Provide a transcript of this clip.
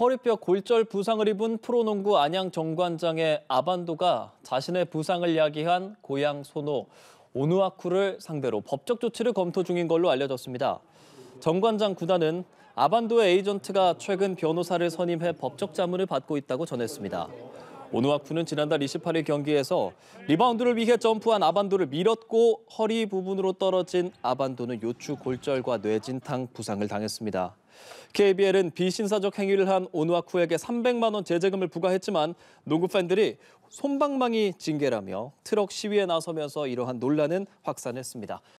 허리뼈 골절 부상을 입은 프로농구 안양 정관장의 아반도가 자신의 부상을 야기한 고향 소노 오누아쿠를 상대로 법적 조치를 검토 중인 걸로 알려졌습니다. 정관장 구단은 아반도의 에이전트가 최근 변호사를 선임해 법적 자문을 받고 있다고 전했습니다. 오누아쿠는 지난달 28일 경기에서 리바운드를 위해 점프한 아반도를 밀었고 허리 부분으로 떨어진 아반도는 요추 골절과 뇌진탕 부상을 당했습니다. KBL은 비신사적 행위를 한 온와쿠에게 300만 원 제재금을 부과했지만 농구 팬들이 솜방망이 징계라며 트럭 시위에 나서면서 이러한 논란은 확산했습니다.